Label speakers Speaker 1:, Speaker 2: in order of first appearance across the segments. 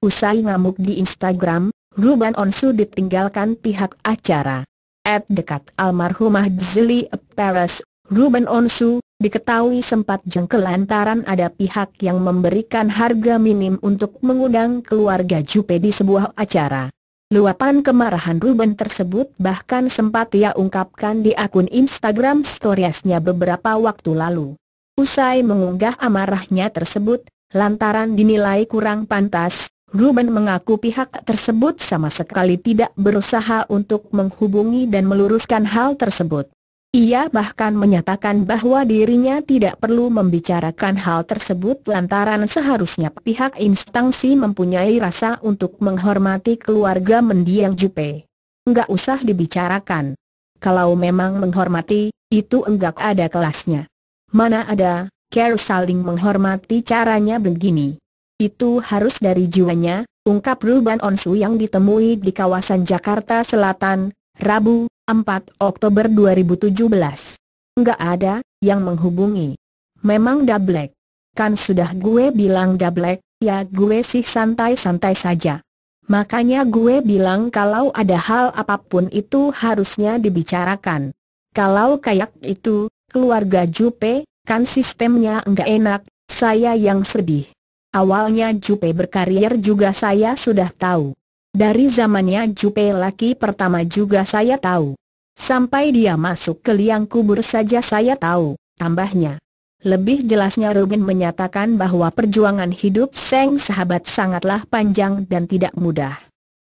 Speaker 1: Usai ngamuk di Instagram, Ruben Onsu ditinggalkan pihak acara. At dekat almarhumah Zili Paris, Ruben Onsu, diketahui sempat jengkel lantaran ada pihak yang memberikan harga minim untuk mengundang keluarga Jupe di sebuah acara. Luapan kemarahan Ruben tersebut bahkan sempat ia ungkapkan di akun Instagram storiesnya beberapa waktu lalu. Usai mengunggah amarahnya tersebut, lantaran dinilai kurang pantas, Ruben mengaku pihak tersebut sama sekali tidak berusaha untuk menghubungi dan meluruskan hal tersebut. Ia bahkan menyatakan bahwa dirinya tidak perlu membicarakan hal tersebut lantaran seharusnya pihak instansi mempunyai rasa untuk menghormati keluarga mendiang Jupe. Enggak usah dibicarakan. Kalau memang menghormati, itu enggak ada kelasnya. Mana ada, Care saling menghormati caranya begini. Itu harus dari jiwanya, ungkap Ruban Onsu yang ditemui di kawasan Jakarta Selatan, Rabu, 4 Oktober 2017. Enggak ada yang menghubungi. Memang dablek. Kan sudah gue bilang dablek, ya gue sih santai-santai saja. Makanya gue bilang kalau ada hal apapun itu harusnya dibicarakan. Kalau kayak itu, keluarga Jupe, kan sistemnya enggak enak, saya yang sedih. Awalnya Jupe berkarier juga saya sudah tahu. Dari zamannya Jupe laki pertama juga saya tahu. Sampai dia masuk ke liang kubur saja saya tahu, tambahnya. Lebih jelasnya Rogen menyatakan bahwa perjuangan hidup Seng sahabat sangatlah panjang dan tidak mudah.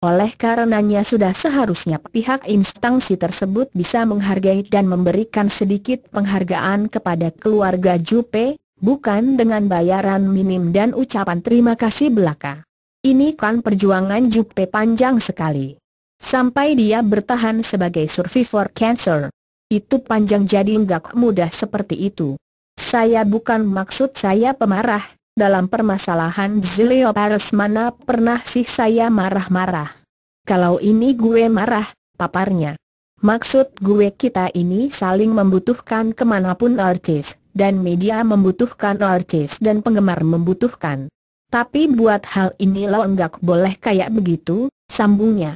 Speaker 1: Oleh karenanya sudah seharusnya pihak instansi tersebut bisa menghargai dan memberikan sedikit penghargaan kepada keluarga Jupe, bukan dengan bayaran minim dan ucapan terima kasih belaka. Ini kan perjuangan Juppe panjang sekali. Sampai dia bertahan sebagai survivor cancer. Itu panjang jadi enggak mudah seperti itu. Saya bukan maksud saya pemarah, dalam permasalahan Zileo Paris mana pernah sih saya marah-marah. Kalau ini gue marah, paparnya. Maksud gue kita ini saling membutuhkan kemanapun artis, dan media membutuhkan artis dan penggemar membutuhkan. Tapi buat hal ini lo enggak boleh kayak begitu, sambungnya.